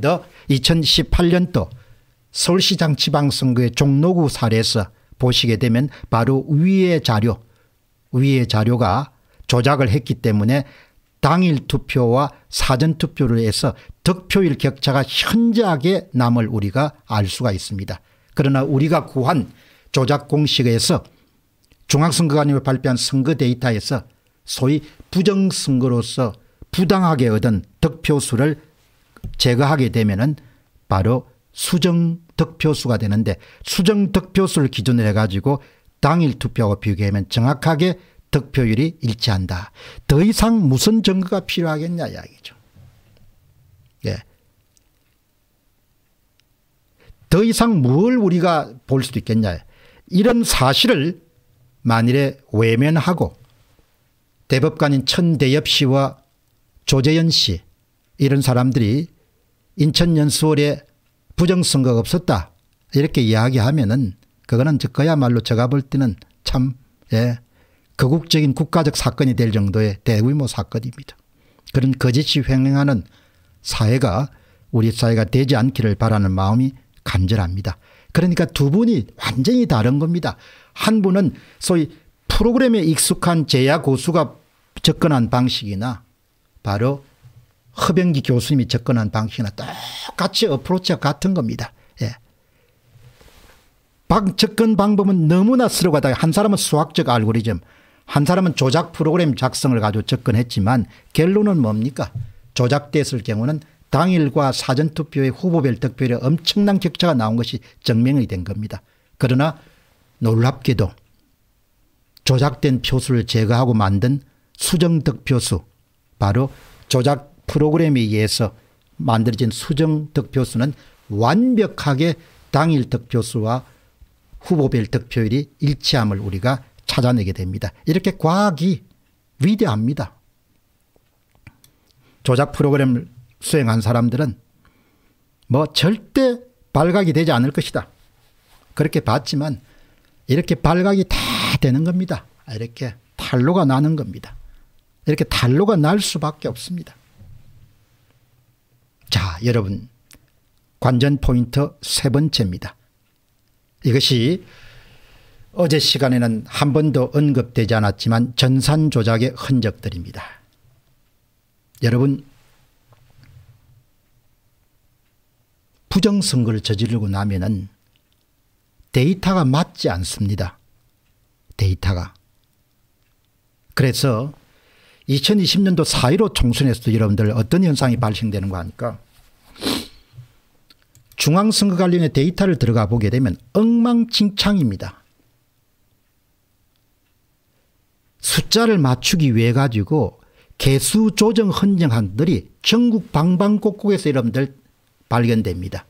더 2018년도 서울시장 지방선거의 종로구 사례에서 보시게 되면 바로 위의 자료 위의 자료가 조작을 했기 때문에 당일 투표와 사전 투표를 해서 득표율 격차가 현저하게 남을 우리가 알 수가 있습니다. 그러나 우리가 구한 조작 공식에서 중앙선거관이 발표한 선거 데이터에서 소위 부정선거로서 부당하게 얻은 득표수를 제거하게 되면은 바로 수정 득표수가 되는데 수정 득표수를 기준으로 해가지고 당일 투표하고 비교하면 정확하게 득표율이 일치한다. 더 이상 무슨 증거가 필요하겠냐 이야기죠. 예. 더 이상 뭘 우리가 볼 수도 있겠냐. 이런 사실을 만일에 외면하고 대법관인 천대엽 씨와 조재현 씨 이런 사람들이 인천연수월에 부정선거가 없었다 이렇게 이야기하면은 그거는 그야말로 제가 볼 때는 참 예, 거국적인 국가적 사건이 될 정도의 대규모 사건입니다. 그런 거짓이 횡행하는 사회가 우리 사회가 되지 않기를 바라는 마음이 간절합니다. 그러니까 두 분이 완전히 다른 겁니다. 한 분은 소위 프로그램에 익숙한 제야 고수가 접근한 방식이나 바로 허병기 교수님이 접근한 방식이나 똑같이 어프로치와 같은 겁니다. 예. 방, 접근 방법은 너무나 쓰러가다한 사람은 수학적 알고리즘 한 사람은 조작 프로그램 작성을 가지고 접근했지만 결론은 뭡니까 조작됐을 경우는 당일과 사전투표의 후보별 득표율에 엄청난 격차가 나온 것이 증명이 된 겁니다. 그러나 놀랍게도 조작된 표수를 제거하고 만든 수정 득표수 바로 조작 프로그램에 의해서 만들어진 수정 득표수는 완벽하게 당일 득표수와 후보별 득표율이 일치함을 우리가 찾아내게 됩니다. 이렇게 과학이 위대합니다. 조작 프로그램을 수행한 사람들은 뭐 절대 발각이 되지 않을 것이다. 그렇게 봤지만 이렇게 발각이 다 되는 겁니다. 이렇게 탄로가 나는 겁니다. 이렇게 탄로가날 수밖에 없습니다. 자, 여러분. 관전 포인트 세 번째입니다. 이것이 어제 시간에는 한 번도 언급되지 않았지만 전산 조작의 흔적들입니다. 여러분 부정선거를 저지르고 나면은 데이터가 맞지 않습니다. 데이터가. 그래서 2020년도 4.15 총선에서도 여러분들 어떤 현상이 발생되는 거 아닙니까? 중앙선거관련의 데이터를 들어가 보게 되면 엉망진창입니다. 숫자를 맞추기 위해 가지고 개수 조정 헌정안들이 전국 방방곡곡에서 여러분들 발견됩니다.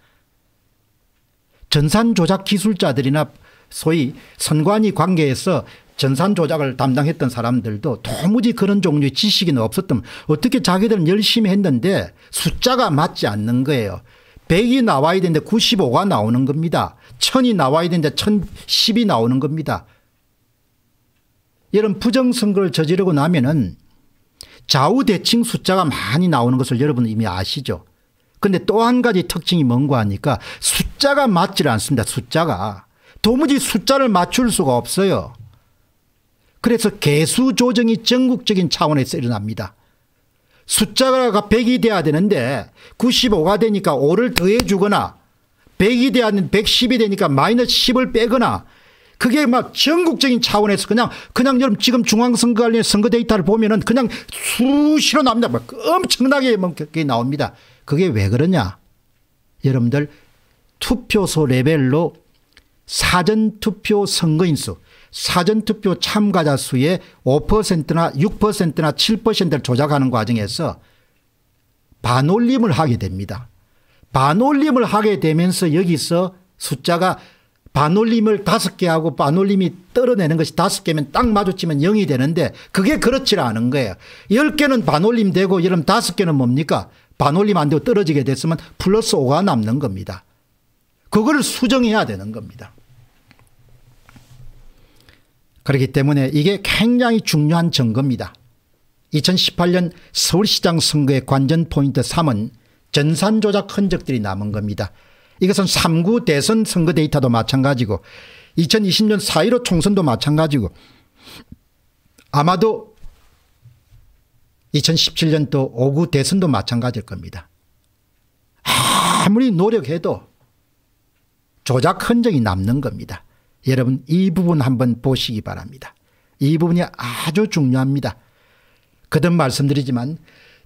전산 조작 기술자들이나 소위 선관위 관계에서 전산 조작을 담당했던 사람들도 도무지 그런 종류의 지식이 없었던 어떻게 자기들은 열심히 했는데 숫자가 맞지 않는 거예요. 100이 나와야 되는데 95가 나오는 겁니다. 1000이 나와야 되는데 1010이 나오는 겁니다. 이런 부정선거를 저지르고 나면은 좌우대칭 숫자가 많이 나오는 것을 여러분 은 이미 아시죠. 그런데 또 한 가지 특징이 뭔가 하니까 숫자가 맞질 않습니다. 숫자가. 도무지 숫자를 맞출 수가 없어요. 그래서 개수 조정이 전국적인 차원에서 일어납니다. 숫자가 100이 돼야 되는데 95가 되니까 5를 더해 주거나 100이 돼야 110이 되니까 마이너스 10을 빼거나 그게 막 전국적인 차원에서 그냥 그냥 여러분 지금 중앙선거 관련 선거 데이터를 보면은 그냥 수시로 나옵니다. 막 엄청나게 막 뭐 나옵니다. 그게 왜 그러냐? 여러분들 투표소 레벨로 사전투표 선거인수 사전투표 참가자 수의 5%나 6%나 7%를 조작하는 과정에서 반올림을 하게 됩니다. 반올림을 하게 되면서 여기서 숫자가 반올림을 다섯 개 하고 반올림이 떨어내는 것이 다섯 개면 딱 마주치면 0이 되는데 그게 그렇지 않은 거예요. 10개는 반올림 되고 이러면 다섯 개는 뭡니까? 반올림 안 되고 떨어지게 됐으면 플러스 5가 남는 겁니다. 그거를 수정해야 되는 겁니다. 그렇기 때문에 이게 굉장히 중요한 증거입니다. 2018년 서울시장 선거의 관전 포인트 3은 전산 조작 흔적들이 남은 겁니다. 이것은 3구 대선 선거 데이터도 마찬가지고 2020년 4.15 총선도 마찬가지고 아마도 2017년도 5구 대선도 마찬가지일 겁니다. 아무리 노력해도 조작 흔적이 남는 겁니다. 여러분 이 부분 한번 보시기 바랍니다. 이 부분이 아주 중요합니다. 거듭 말씀드리지만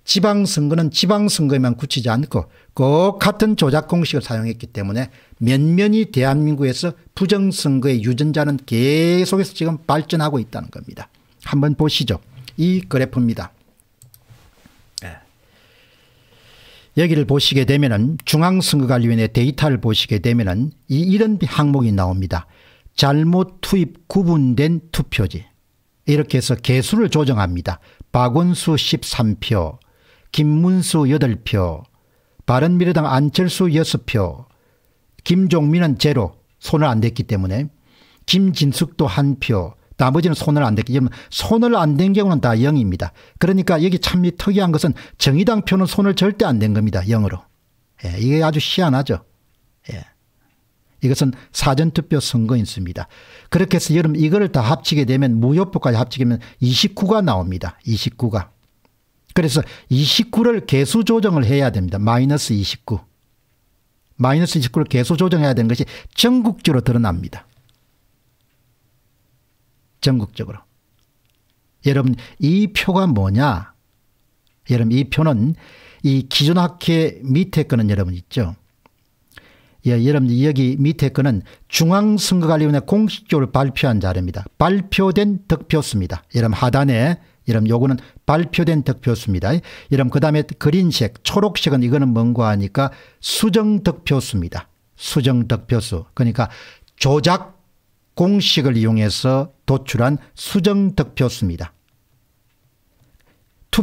지방선거는 지방선거에만 굳히지 않고 꼭 같은 조작공식을 사용했기 때문에 면면이 대한민국에서 부정선거의 유전자는 계속해서 지금 발전하고 있다는 겁니다. 한번 보시죠. 이 그래프입니다. 네. 여기를 보시게 되면 중앙선거관리위원회 데이터를 보시게 되면 이런 항목이 나옵니다. 잘못 투입 구분된 투표지 이렇게 해서 개수를 조정합니다. 박원수 13표, 김문수 8표, 바른미래당 안철수 6표, 김종민은 제로 손을 안 댔기 때문에 김진숙도 1표, 나머지는 손을 안 댔기 때문에 손을 안 댄 경우는 다 0입니다. 그러니까 여기 참 특이한 것은 정의당 표는 손을 절대 안 댄 겁니다. 0으로. 예, 이게 아주 희한하죠. 이것은 사전투표 선거인수입니다. 그렇게 해서 여름 이거다 합치게 되면 무효표까지 합치게 되면 29가 나옵니다. 29가. 그래서 29를 개수 조정을 해야 됩니다. 마이너스 29. 마이너스 29를 개수 조정해야 되는 것이 전국적으로 드러납니다. 전국적으로. 여러분 이 표가 뭐냐? 여러분 이 표는 이 기존 학회 밑에 거는 여러분 있죠. 예, 여러분 여기 밑에 거는 중앙선거관리위원회 공식적으로 발표한 자료입니다. 발표된 득표수입니다. 여러분 하단에 여러분 요거는 발표된 득표수입니다. 여러분 그다음에 그린색 초록색은 이거는 뭔가 하니까 수정 득표수입니다. 수정 득표수. 그러니까 조작 공식을 이용해서 도출한 수정 득표수입니다.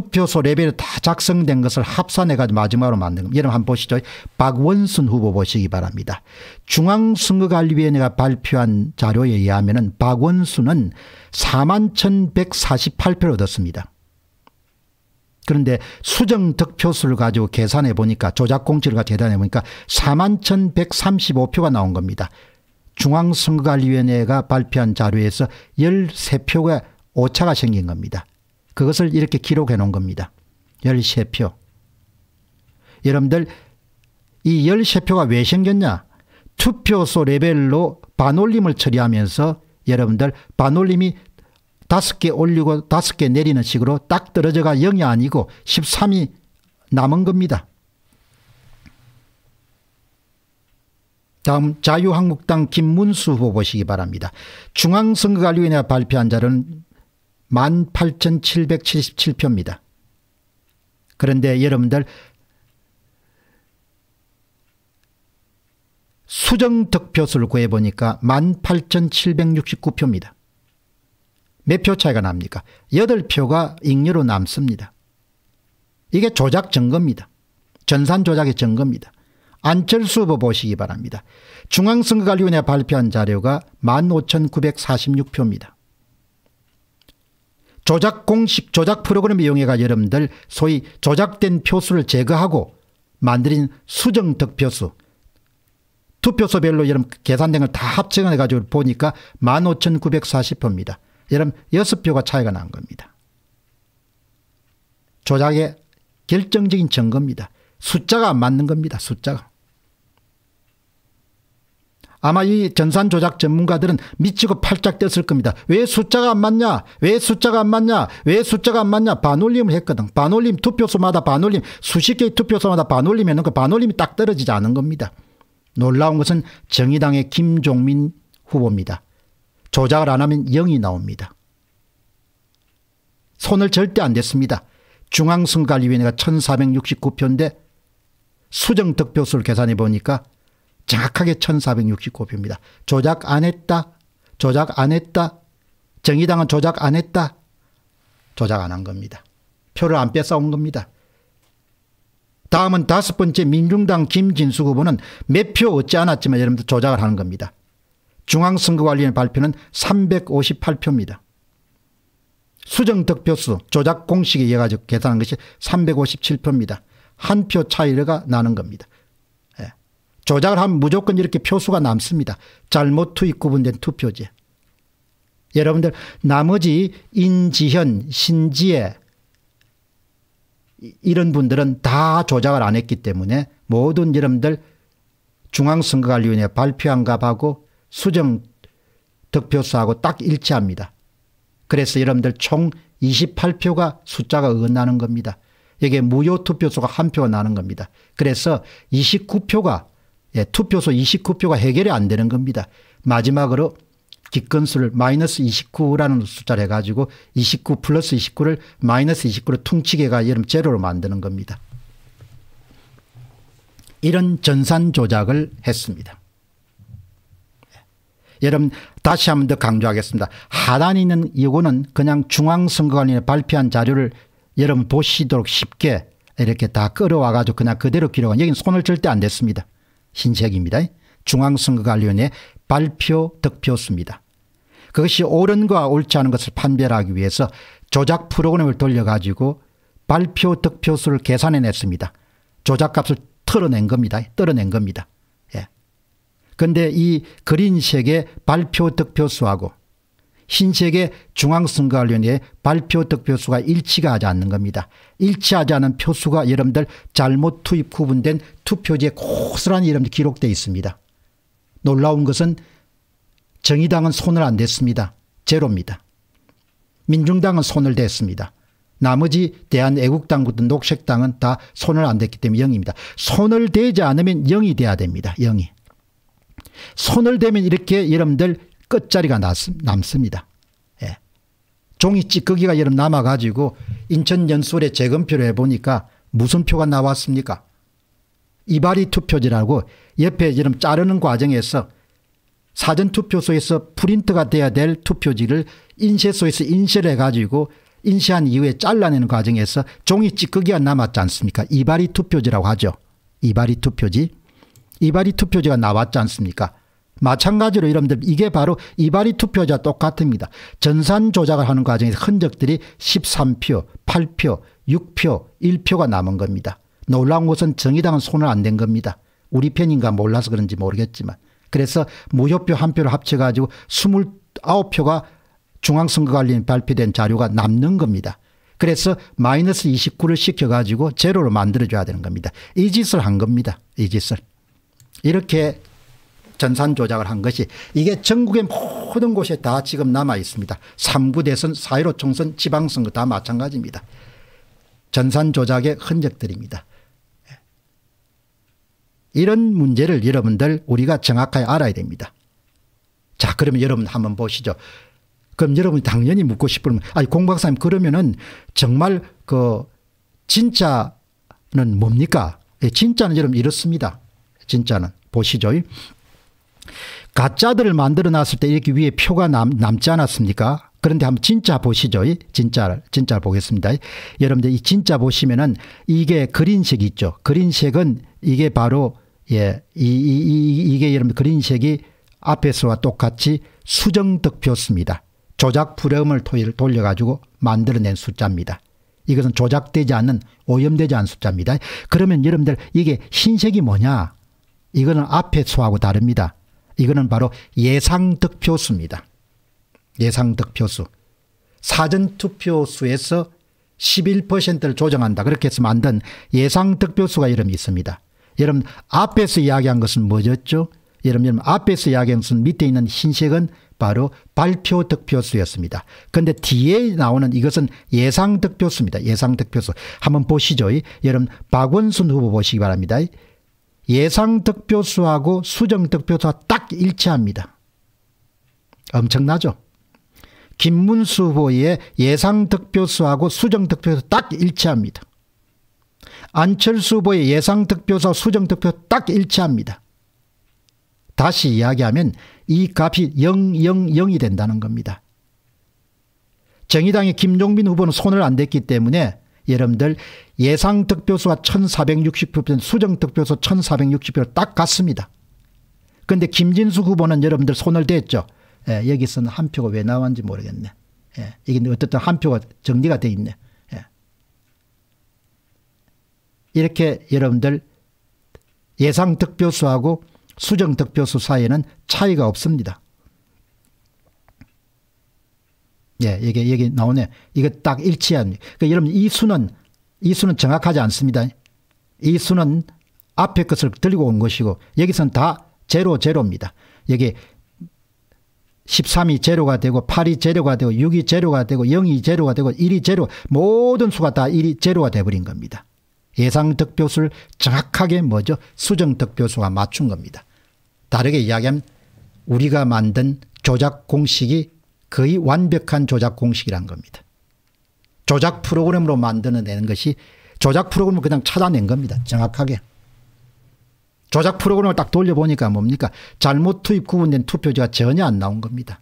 투표소 레벨이 다 작성된 것을 합산해가지고 마지막으로 만든 겁니다. 여러분 한번 보시죠. 박원순 후보 보시기 바랍니다. 중앙선거관리위원회가 발표한 자료에 의하면 박원순은 4만 1148표를 얻었습니다. 그런데 수정 득표수를 가지고 계산해 보니까 조작 공지를 가지고 계산해 보니까 4만 1135표가 나온 겁니다. 중앙선거관리위원회가 발표한 자료에서 13표가 오차가 생긴 겁니다. 그것을 이렇게 기록해 놓은 겁니다. 13표. 여러분들 이 13표가 왜 생겼냐? 투표소 레벨로 반올림을 처리하면서 여러분들 반올림이 5개 올리고 5개 내리는 식으로 딱 떨어져가 0이 아니고 13이 남은 겁니다. 다음 자유한국당 김문수 후보 보시기 바랍니다. 중앙선거관리위원회가 발표한 자료는 18,777표입니다. 그런데 여러분들 수정 득표수를 구해보니까 18,769표입니다. 몇 표 차이가 납니까? 8표가 잉여로 남습니다. 이게 조작 증거입니다. 전산 조작의 증거입니다. 안철수 후보 보시기 바랍니다. 중앙선거관리위원회 발표한 자료가 15,946표입니다. 조작 공식 조작 프로그램 이용해가 여러분들 소위 조작된 표수를 제거하고 만들인 수정 득표수 투표소별로 여러분 계산된 걸 다 합쳐해 가지고 보니까 15,940표입니다. 여러분 6표가 차이가 난 겁니다. 조작의 결정적인 증거입니다. 숫자가 안 맞는 겁니다. 숫자가. 아마 이 전산 조작 전문가들은 미치고 팔짝 뛰을 겁니다. 왜 숫자가 안 맞냐? 왜 숫자가 안 맞냐? 왜 숫자가 안 맞냐? 반올림을 했거든. 반올림 투표소마다 반올림 수십 개의 투표소마다 반올림 해놓고 반올림이 딱 떨어지지 않은 겁니다. 놀라운 것은 정의당의 김종민 후보입니다. 조작을 안 하면 0이 나옵니다. 손을 절대 안 댔습니다. 중앙선관위원회가 1469표인데 수정 득표수를 계산해 보니까 정확하게 1469표입니다. 조작 안 했다. 조작 안 했다. 정의당은 조작 안 했다. 조작 안 한 겁니다. 표를 안 뺏어온 겁니다. 다음은 다섯 번째 민중당 김진수 후보는 몇 표 얻지 않았지만 여러분들 조작을 하는 겁니다. 중앙선거관리위원 발표는 358표입니다. 수정 득표수 조작 공식에 의해 가지고 계산한 것이 357표입니다. 한 표 차이가 나는 겁니다. 조작을 하면 무조건 이렇게 표수가 남습니다. 잘못 투입 구분된 투표지 여러분들 나머지 인지현, 신지혜 이런 분들은 다 조작을 안 했기 때문에 모든 여러분들 중앙선거관리위원회 발표한 값하고 수정 득표수하고 딱 일치합니다. 그래서 여러분들 총 28표가 숫자가 은긋나는 겁니다. 이게 무효 투표수가 한 표가 나는 겁니다. 그래서 29표가 예, 투표소 29표가 해결이 안 되는 겁니다. 마지막으로 기권수를 마이너스 29라는 숫자를 해가지고 29 플러스 29를 마이너스 29로 퉁치게가 여름 제로로 만드는 겁니다. 이런 전산 조작을 했습니다. 예. 여러분 다시 한 번 더 강조하겠습니다. 하단에 있는 이거는 그냥 중앙선거관리 발표한 자료를 여러분 보시도록 쉽게 이렇게 다 끌어와가지고 그냥 그대로 기록한 여기는 손을 절대 안 댔습니다. 흰색입니다. 중앙선거관리위원회 발표 득표수입니다. 그것이 옳은과 옳지 않은 것을 판별하기 위해서 조작 프로그램을 돌려가지고 발표 득표수를 계산해냈습니다. 조작값을 털어낸 겁니다. 떨어낸 겁니다. 그런데 예. 이 그린색의 발표 득표수하고 흰색의 중앙선거관련위의 발표 득표수가 일치가 하지 않는 겁니다. 일치하지 않은 표수가 여러분들 잘못 투입 구분된 투표지에 고스란히 여러분들 기록되어 있습니다. 놀라운 것은 정의당은 손을 안 댔습니다. 제로입니다. 민중당은 손을 댔습니다. 나머지 대한애국당부터 녹색당은 다 손을 안 댔기 때문에 0입니다. 손을 대지 않으면 0이 돼야 됩니다. 0이. 손을 대면 이렇게 여러분들 끝자리가 남습니다. 예. 종이 찌꺼기가 여름 남아가지고 인천 연수원에 재검표를 해보니까 무슨 표가 나왔습니까? 이발이 투표지라고 옆에 지금 자르는 과정에서 사전투표소에서 프린트가 돼야 될 투표지를 인쇄소에서 인쇄를 해가지고 인쇄한 이후에 잘라내는 과정에서 종이 찌꺼기가 남았지 않습니까? 이발이 투표지라고 하죠. 이발이 투표지. 이발이 투표지가 나왔지 않습니까? 마찬가지로 여러분들 이게 바로 이발이 투표자 똑같습니다. 전산 조작을 하는 과정에서 흔적들이 13표, 8표, 6표, 1표가 남은 겁니다. 놀라운 것은 정의당은 손을 안 댄 겁니다. 우리 편인가 몰라서 그런지 모르겠지만. 그래서 무효표 한 표를 합쳐가지고 29표가 중앙선거관리에 발표된 자료가 남는 겁니다. 그래서 마이너스 29를 시켜가지고 제로로 만들어줘야 되는 겁니다. 이 짓을 한 겁니다. 이 짓을. 이렇게 전산 조작을 한 것이 이게 전국의 모든 곳에 다 지금 남아 있습니다. 3구 대선, 4.15 총선, 지방선거 다 마찬가지입니다. 전산 조작의 흔적들입니다. 이런 문제를 여러분들 우리가 정확하게 알아야 됩니다. 자 그러면 여러분 한번 보시죠. 그럼 여러분 당연히 묻고 싶으면 아니 공 박사님 그러면은 정말 그 진짜는 뭡니까? 예, 진짜는 여러분 이렇습니다. 진짜는 보시죠. 가짜들을 만들어 놨을 때 이렇게 위에 표가 남, 남지 않았습니까? 그런데 한번 진짜 보시죠. 진짜 진짜 보겠습니다. 여러분들 이 진짜 보시면은 이게 그린색 있죠. 그린색은 이게 바로 예, 이, 이, 이게 여러분 그린색이 앞에서와 똑같이 수정득표수입니다. 조작 불염을 돌려가지고 만들어낸 숫자입니다. 이것은 조작되지 않은 오염되지 않은 숫자입니다. 그러면 여러분들 이게 흰색이 뭐냐? 이거는 앞에 소하고 다릅니다. 이거는 바로 예상 득표수입니다. 예상 득표수. 사전투표수에서 11%를 조정한다. 그렇게 해서 만든 예상 득표수가 이름이 있습니다. 여러분 앞에서 이야기한 것은 뭐였죠? 여러분, 앞에서 이야기한 것은 밑에 있는 흰색은 바로 발표 득표수였습니다. 그런데 뒤에 나오는 이것은 예상 득표수입니다. 예상 득표수. 한번 보시죠. 여러분 박원순 후보 보시기 바랍니다. 예상 득표수하고 수정 득표수가 딱 일치합니다. 엄청나죠? 김문수 후보의 예상 득표수하고 수정 득표수 딱 일치합니다. 안철수 후보의 예상 득표수와 수정 득표 딱 일치합니다. 다시 이야기하면 이 값이 000이 된다는 겁니다. 정의당의 김종민 후보는 손을 안 댔기 때문에 여러분들 예상 득표수가 1460표 수정 득표수 1460표 딱 같습니다. 그런데 김진수 후보는 여러분들 손을 댔죠. 예, 여기서는 한 표가 왜 나왔는지 모르겠네. 예, 이게 어쨌든 한 표가 정리가 돼 있네. 예. 이렇게 여러분들 예상 득표수하고 수정 득표수 사이에는 차이가 없습니다. 예, 이게 여기 나오네. 이거 딱 일치한. 그러니까 여러분 이 수는 이 수는 정확하지 않습니다. 이 수는 앞에 것을 들리고 온 것이고 여기서는 다 제로 제로입니다. 여기 13이 제로가 되고 8이 제로가 되고 6이 제로가 되고 0이 제로가 되고 1이 제로 모든 수가 다 1이 제로가 되어버린 겁니다. 예상 득표수를 정확하게 뭐죠? 수정 득표수가 맞춘 겁니다. 다르게 이야기하면 우리가 만든 조작 공식이 거의 완벽한 조작 공식이란 겁니다. 조작 프로그램으로 만들어내는 것이 조작 프로그램을 그냥 찾아낸 겁니다. 정확하게. 조작 프로그램을 딱 돌려보니까 뭡니까? 잘못 투입 구분된 투표지가 전혀 안 나온 겁니다.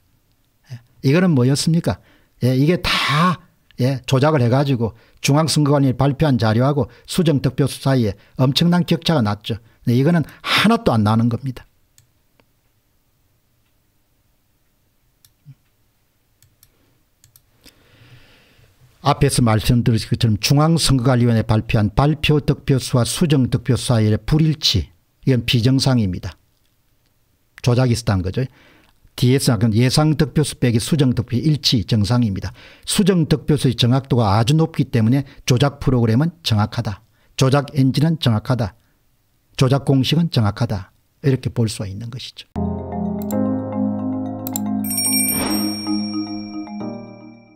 예, 이거는 뭐였습니까? 예, 이게 다 예, 조작을 해가지고 중앙선거관이 발표한 자료하고 수정득표수 사이에 엄청난 격차가 났죠. 네, 이거는 하나도 안 나는 겁니다. 앞에서 말씀드린 것처럼 중앙선거관리위원회 발표한 발표 득표수와 수정 득표수 사이의 불일치 이건 비정상입니다. 조작이 있었다는 거죠. DS는 그 예상 득표수 빼기 수정 득표 일치 정상입니다. 수정 득표수의 정확도가 아주 높기 때문에 조작 프로그램은 정확하다. 조작 엔진은 정확하다. 조작 공식은 정확하다. 이렇게 볼 수 있는 것이죠.